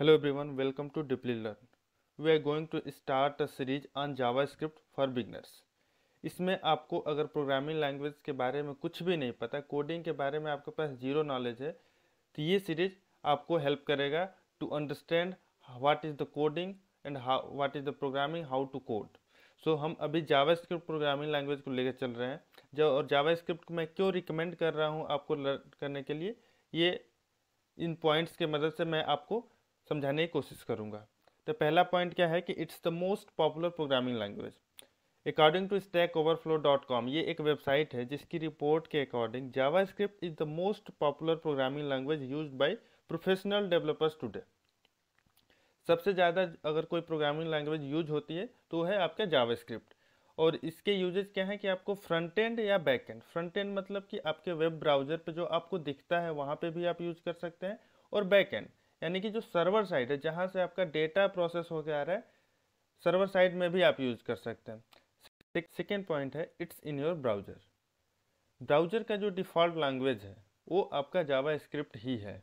Hello everyone, welcome to Deeply Learn. We are going to start a series on JavaScript for beginners. इसमें आपको अगर programming language के बारे में कुछ भी नहीं पता कोडिंग के बारे में आपके पास जीरो नॉलेज है तो ये सीरीज आपको हेल्प करेगा to understand what is the coding and how what is the programming how to code so हम अभी जावास्क्रिप्ट प्रोग्रामिंग लैंग्वेज को लेकर चल रहे हैं जो और जावास्क्रिप्ट मैं क्यों रिकमेंड कर रहा हूँ आपको लर्न करने के लिए ये इन पॉइंट्स के मदद से मैं आपको समझाने की कोशिश करूँगा तो पहला पॉइंट क्या है कि it's the most popular programming language according to Stack Overflow dot com ये एक वेबसाइट है जिसकी रिपोर्ट के according JavaScript is the most popular programming language use by professional developers today सबसे ज़्यादा अगर कोई प्रोग्रामिंग लैंग्वेज यूज होती है तो है आपका जावा स्क्रिप्ट और इसके यूजेज क्या है कि आपको फ्रंट एंड या बैक एंड फ्रंट एंड मतलब कि आपके वेब ब्राउज़र पे जो आपको दिखता है वहाँ पे भी आप यूज कर सकते हैं और बैक एंड यानी कि जो सर्वर साइड है जहाँ से आपका डेटा प्रोसेस होकर आ रहा है सर्वर साइड में भी आप यूज कर सकते हैं सेकेंड पॉइंट है it's in your browser browser का जो डिफ़ॉल्ट लैंग्वेज है वो आपका जावा स्क्रिप्ट ही है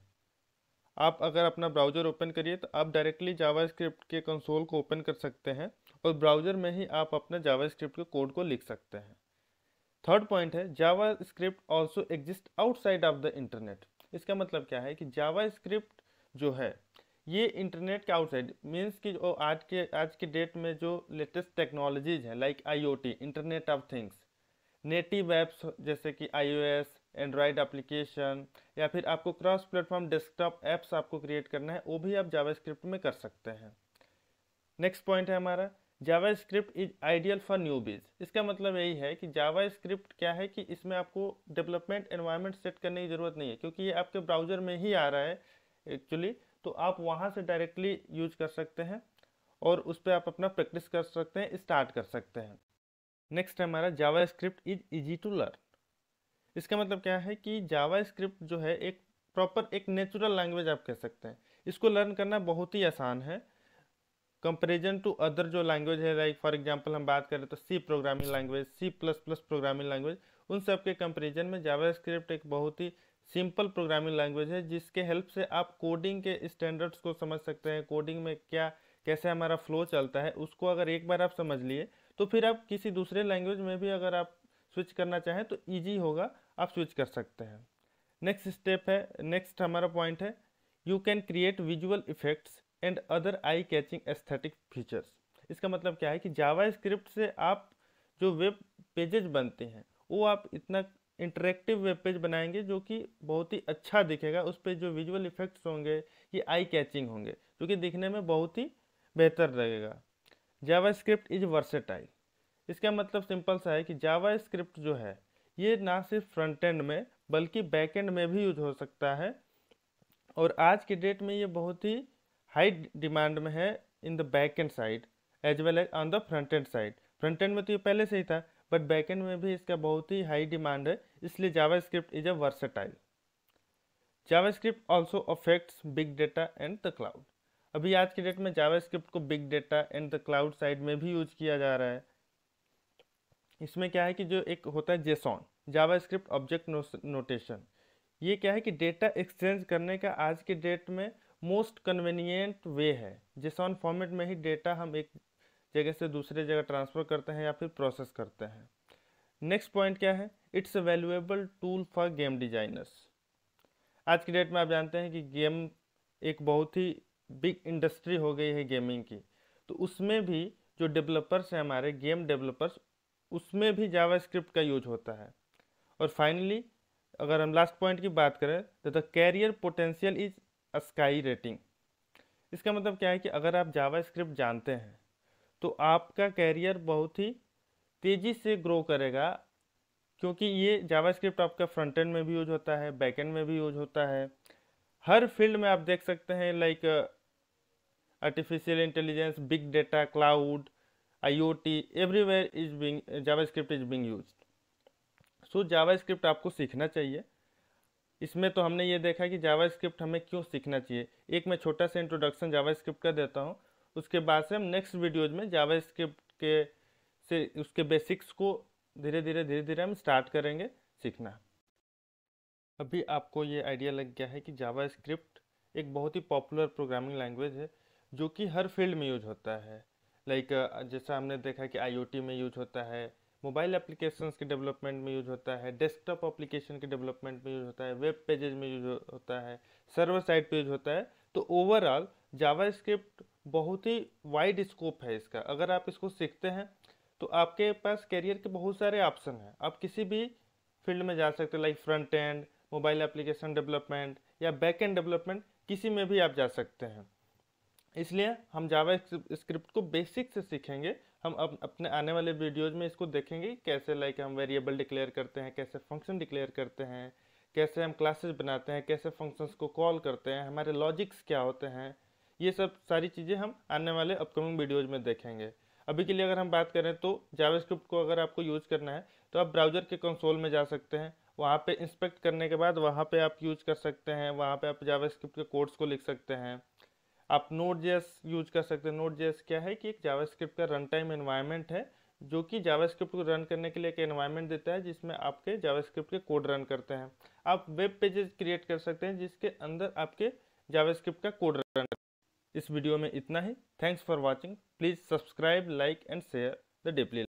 आप अगर अपना ब्राउजर ओपन करिए तो आप डायरेक्टली जावा स्क्रिप्ट के कंसोल को ओपन कर सकते हैं और ब्राउजर में ही आप अपना जावा स्क्रिप्ट के कोड को लिख सकते हैं थर्ड पॉइंट है JavaScript also exist outside of the internet इसका मतलब क्या है कि जावा स्क्रिप्ट जो है ये इंटरनेट के आउटसाइड मीन्स कि जो आज के आज के डेट में जो लेटेस्ट टेक्नोलॉजीज हैं like IoT internet of things native apps जैसे कि आईओएस एंड्रॉयड एप्लीकेशन या फिर आपको क्रॉस प्लेटफॉर्म डेस्कटॉप एप्स आपको क्रिएट करना है वो भी आप जावास्क्रिप्ट में कर सकते हैं नेक्स्ट पॉइंट है हमारा JavaScript is ideal for newbies इसका मतलब यही है कि जावा स्क्रिप्ट क्या है कि इसमें आपको डेवलपमेंट एनवायरनमेंट सेट करने की ज़रूरत नहीं है क्योंकि ये आपके ब्राउजर में ही आ रहा है एक्चुअली तो आप वहाँ से डायरेक्टली यूज कर सकते हैं और उस पर आप अपना प्रैक्टिस कर सकते हैं स्टार्ट कर सकते हैं नेक्स्ट है हमारा JavaScript is easy to learn इसका मतलब क्या है कि जावा स्क्रिप्ट जो है एक प्रॉपर एक नेचुरल लैंग्वेज आप कह सकते हैं इसको लर्न करना बहुत ही आसान है कंपेरिजन टू अदर जो लैंग्वेज है लाइक फॉर एग्जाम्पल हम बात करें तो C programming language C plus plus programming language उन सब के कंपेरिजन में जावा स्क्रिप्ट एक बहुत ही सिंपल प्रोग्रामिंग लैंग्वेज है जिसके हेल्प से आप कोडिंग के स्टैंडर्ड्स को समझ सकते हैं कोडिंग में क्या कैसे हमारा फ्लो चलता है उसको अगर एक बार आप समझ लिए तो फिर आप किसी दूसरे लैंग्वेज में भी अगर आप स्विच करना चाहें तो ईजी होगा आप स्विच कर सकते हैं नेक्स्ट स्टेप है नेक्स्ट हमारा पॉइंट है you can create visual effects and other eye catching aesthetic features इसका मतलब क्या है कि जावा स्क्रिप्ट से आप जो वेब पेजेज बनते हैं वो आप इतना इंटरेक्टिव वेब पेज बनाएंगे जो कि बहुत ही अच्छा दिखेगा उस पर जो विजुअल इफेक्ट्स होंगे ये आई कैचिंग होंगे जो कि दिखने में बहुत ही बेहतर लगेगा जावा स्क्रिप्ट इज वर्सेटाइल इसका मतलब सिंपल सा है कि जावा स्क्रिप्ट जो है ये ना सिर्फ फ्रंट एंड में बल्कि बैक एंड में भी यूज हो सकता है और आज के डेट में ये बहुत ही हाई डिमांड में है in the back end side as well as on the front end side front end में तो ये पहले से ही था बट बैकेंड में भी इसका बहुत ही हाई डिमांड है इसलिए JavaScript is a versatile JavaScript also affects big data and the cloud अभी आज के डेट में जावा स्क्रिप्ट को big data and the cloud side में भी यूज किया जा रहा है इसमें क्या है कि जो एक होता है JSON JavaScript object notation ये क्या है कि डेटा एक्सचेंज करने का आज के डेट में मोस्ट कन्वीनियंट वे है जेसॉन फॉर्मेट में ही डेटा हम एक जगह से दूसरे जगह ट्रांसफ़र करते हैं या फिर प्रोसेस करते हैं नेक्स्ट पॉइंट क्या है it's a valuable tool for game designers आज की डेट में आप जानते हैं कि गेम एक बहुत ही बिग इंडस्ट्री हो गई है गेमिंग की तो उसमें भी जो डेवलपर्स हैं हमारे गेम डेवलपर्स उसमें भी जावा स्क्रिप्ट का यूज होता है और फाइनली अगर हम लास्ट पॉइंट की बात करें तो the career potential is sky rating इसका मतलब क्या है कि अगर आप जावा स्क्रिप्ट जानते हैं तो आपका कैरियर बहुत ही तेज़ी से ग्रो करेगा क्योंकि ये जावास्क्रिप्ट आपका फ्रंट एंड में भी यूज होता है बैक एंड में भी यूज होता है हर फील्ड में आप देख सकते हैं like artificial intelligence big data cloud IoT everywhere is being JavaScript is being use so JavaScript आपको सीखना चाहिए इसमें तो हमने ये देखा कि जावास्क्रिप्ट हमें क्यों सीखना चाहिए एक मैं छोटा सा इंट्रोडक्शन जावास्क्रिप्ट का देता हूँ उसके बाद से हम नेक्स्ट वीडियोज में जावा स्क्रिप्ट के से उसके बेसिक्स को धीरे धीरे धीरे धीरे हम स्टार्ट करेंगे सीखना अभी आपको ये आइडिया लग गया है कि जावा स्क्रिप्ट एक बहुत ही पॉपुलर प्रोग्रामिंग लैंग्वेज है जो कि हर फील्ड में यूज होता है लाइक जैसा हमने देखा कि आईओटी में यूज होता है मोबाइल एप्लीकेशंस के डेवलपमेंट में यूज होता है डेस्कटॉप एप्लीकेशन के डेवलपमेंट में यूज होता है वेब पेजेज में यूज होता है सर्वर साइट पे यूज होता है तो ओवरऑल जावास्क्रिप्ट बहुत ही वाइड स्कोप है इसका अगर आप इसको सीखते हैं तो आपके पास कैरियर के बहुत सारे ऑप्शन हैं आप किसी भी फील्ड में जा सकते हो like front end mobile application development या बैक एंड डेवलपमेंट किसी में भी आप जा सकते हैं इसलिए हम जावा स्क्रिप्ट को बेसिक से सीखेंगे हम अप, अपने आने वाले वीडियोज में इसको देखेंगे कैसे लाइक हम वेरिएबल डिक्लेयर करते हैं कैसे फंक्शन डिक्लेयर करते हैं कैसे हम क्लासेस बनाते हैं कैसे फंक्शंस को कॉल करते हैं हमारे लॉजिक्स क्या होते हैं ये सब सारी चीज़ें हम आने वाले अपकमिंग वीडियोज़ में देखेंगे अभी के लिए अगर हम बात करें तो जावास्क्रिप्ट को अगर आपको यूज़ करना है तो आप ब्राउज़र के कंसोल में जा सकते हैं वहाँ पे इंस्पेक्ट करने के बाद वहाँ पे आप यूज कर सकते हैं वहाँ पे आप जावास्क्रिप्ट के कोड्स को लिख सकते हैं आप नोट जेस यूज कर सकते हैं नोट जेस क्या है कि एक जावास्क्रिप्ट का रन टाइम इन्वायरमेंट है जो कि जावास्क्रिप्ट को रन करने के लिए एक इन्वायरमेंट देता है जिसमें आपके जावास्क्रिप्ट के कोड रन करते हैं आप वेब पेजेस क्रिएट कर सकते हैं जिसके अंदर आपके जावास्क्रिप्ट का कोड रन इस वीडियो में इतना ही thanks for watching please subscribe like and share the deeply